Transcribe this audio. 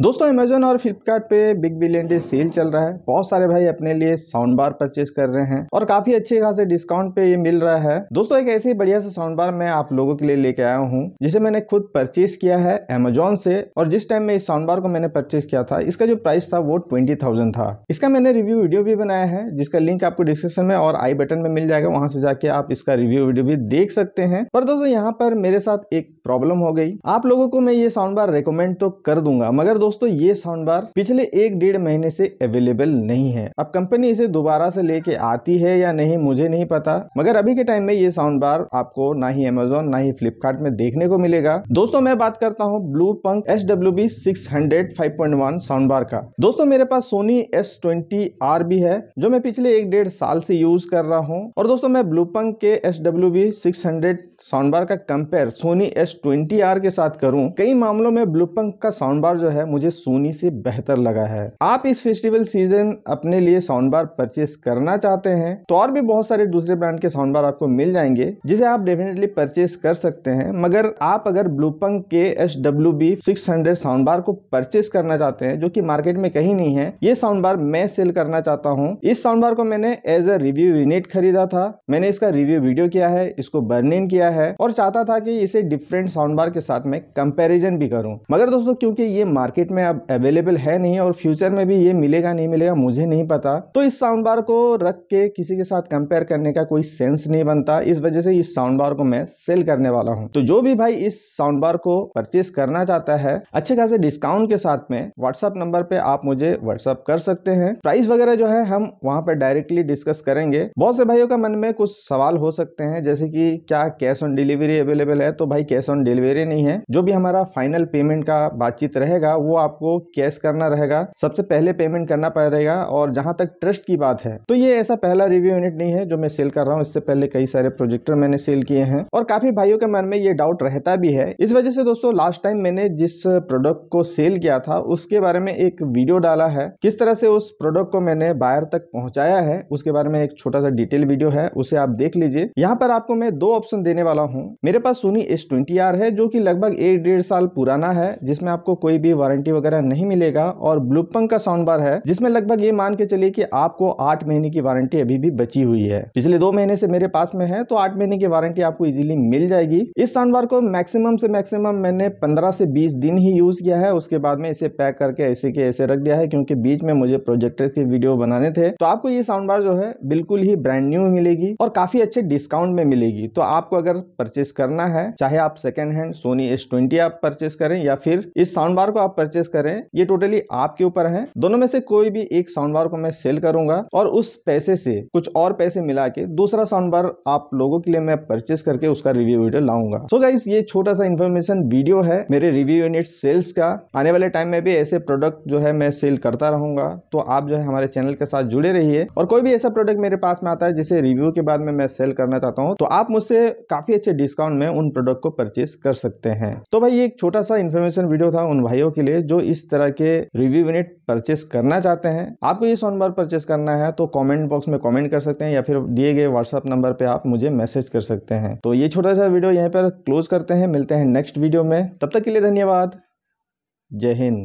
दोस्तों अमेजोन और फ्लिपकार्ट पे बिग बिलियन डे सेल चल रहा है बहुत सारे भाई अपने लिए साउंड बार परचेज कर रहे हैं और काफी अच्छे खासे डिस्काउंट पे ये मिल रहा है दोस्तों एक ऐसे ही बढ़िया सा साउंड बार मैं आप लोगों के लिए लेके आया हूँ जिसे मैंने खुद परचेज किया है अमेजोन से और जिस टाइम में इस साउंड बार को मैंने परचेज किया था इसका जो प्राइस था वो ट्वेंटी था इसका मैंने रिव्यू वीडियो भी बनाया है जिसका लिंक आपको डिस्क्रिप्शन में और आई बटन में मिल जाएगा वहां से जाके आप इसका रिव्यू वीडियो भी देख सकते हैं पर दोस्तों यहाँ पर मेरे साथ एक प्रॉब्लम हो गई आप लोगों को मैं ये साउंड बार रिकमेंड तो कर दूंगा मगर दोस्तों ये साउंड बार पिछले एक डेढ़ महीने से अवेलेबल नहीं है अब कंपनी इसे दोबारा से लेके आती है या नहीं मुझे नहीं पता मगर अभी के टाइम में ये साउंड बार आपको ना ही अमेजोन ना ही फ्लिपकार्ट में देखने को मिलेगा दोस्तों मैं बात करता हूँ Blaupunkt S W B six hundred five point one sound bar का दोस्तों मेरे पास सोनी एस ट्वेंटी आर भी है जो मैं पिछले एक डेढ़ साल से यूज कर रहा हूँ और दोस्तों मैं ब्लू पंक के S W B six hundred sound bar का compare Sony S twenty R के साथ करूँ कई मामलों में ब्लू पंक का साउंड बार जो है मुझे सोनी से बेहतर लगा है आप इस फेस्टिवल सीजन अपने लिए साउंड बार परचेस करना चाहते हैं तो और भी बहुत सारे दूसरे ब्रांड के साउंड बार आपको मिल जाएंगे जिसे आप डेफिनेटली परचेस कर सकते हैं मगर आप अगर ब्लूपंग के S W B six hundred sound bar को परचेस करना चाहते हैं जो की मार्केट में कहीं नहीं है ये साउंड बार मैं सेल करना चाहता हूँ इस साउंड बार को मैंने एज ए रिव्यू यूनिट खरीदा था मैंने इसका रिव्यू वीडियो किया है इसको बर्न इन किया है और चाहता था कि इसे डिफरेंट साउंड बार के साथ मैं कंपेरिजन भी करूँ मगर दोस्तों क्योंकि ये मार्केट मार्केट में अब अवेलेबल है नहीं और फ्यूचर में भी ये मिलेगा नहीं मिलेगा मुझे नहीं पता तो इस साउंड बार को रख के किसी के साथ कंपेयर करने का कोई सेंस नहीं बनता इस वजह से इस साउंड बार को मैं सेल करने वाला हूँ तो जो भी भाई इस साउंड बार को परचेज करना चाहता है अच्छे खासे डिस्काउंट के साथ में व्हाट्सअप नंबर पे आप मुझे व्हाट्सअप कर सकते हैं प्राइस वगैरह जो है हम वहाँ पर डायरेक्टली डिस्कस करेंगे बहुत से भाइयों का मन में कुछ सवाल हो सकते हैं जैसे कि क्या कैश ऑन डिलीवरी अवेलेबल है तो भाई कैश ऑन डिलीवरी नहीं है जो भी हमारा फाइनल पेमेंट का बातचीत रहेगा वो वो आपको कैश करना रहेगा सबसे पहले पेमेंट करना पड़ेगा और जहां तक ट्रस्ट की बात है तो ये ऐसा पहला रिव्यू यूनिट नहीं है जो मैं सेल कर रहा हूँ इससे पहले कई सारे प्रोजेक्टर मैंने सेल किए हैं और काफी भाइयों के मन में ये डाउट रहता भी है इस वजह से दोस्तों लास्ट टाइम मैंने जिस प्रोडक्ट को सेल किया था उसके बारे में एक वीडियो डाला है किस तरह से उस प्रोडक्ट को मैंने बायर तक पहुंचाया है उसके बारे में एक छोटा सा डिटेल वीडियो है उसे आप देख लीजिए यहाँ पर आपको मैं दो ऑप्शन देने वाला हूँ मेरे पास सोनी एस है जो की लगभग एक डेढ़ साल पुराना है जिसमें आपको कोई भी वारंटी गारंटी वगैरह नहीं मिलेगा और ब्लूपंग का साउंड बार है जिसमें लगभग ये मान के चलिए कि आपको आठ महीने की वारंटी अभी भी बची हुई है पिछले दो महीने से मेरे पास में है तो आठ महीने की वारंटी आपको इजिली मिल जाएगी इस साउंड बार को मैक्सिमम से मैक्सिमम मैंने पंद्रह से बीस दिन ही यूज किया है उसके बाद में इसे पैक करके ऐसे के ऐसे रख दिया है क्योंकि बीच में मुझे प्रोजेक्टर के वीडियो बनाने थे तो आपको ये साउंड बार जो है बिल्कुल ही ब्रांड न्यू मिलेगी और काफी अच्छे डिस्काउंट में मिलेगी तो आपको अगर परचेस करना है चाहे आप सेकेंड हैंड सोनी एस आप परचेस करें या फिर इस साउंड बार को आप परचेस करें ये टोटली आपके ऊपर है दोनों में से कोई भी एक साउंड बार को मैं सेल करूंगा और उस पैसे से कुछ और पैसे मिला के दूसरा साउंड बार आप लोगों के लिए मैं परचेस करके उसका रिव्यू वीडियो लाऊंगा सो गाइस ये छोटा सा इन्फॉर्मेशन वीडियो है मेरे रिव्यू यूनिट सेल्स का आने वाले टाइम में भी ऐसे प्रोडक्ट जो है मैं सेल करता रहूंगा तो आप जो है हमारे चैनल के साथ जुड़े रहिए और कोई भी ऐसा प्रोडक्ट मेरे पास में आता है जिसे रिव्यू के बाद में मैं सेल करना चाहता हूँ तो आप मुझसे काफी अच्छे डिस्काउंट में उन प्रोडक्ट को परचेस कर सकते हैं तो भाई एक छोटा सा इन्फॉर्मेशन वीडियो था उन भाइयों के लिए जो इस तरह के रिव्यू यूनिट परचेस करना चाहते हैं आपको ये सोनबार परचेस करना है तो कमेंट बॉक्स में कमेंट कर सकते हैं या फिर दिए गए व्हाट्सएप नंबर पे आप मुझे मैसेज कर सकते हैं तो ये छोटा सा वीडियो यहीं पर क्लोज करते हैं मिलते हैं नेक्स्ट वीडियो में तब तक के लिए धन्यवाद जय हिंद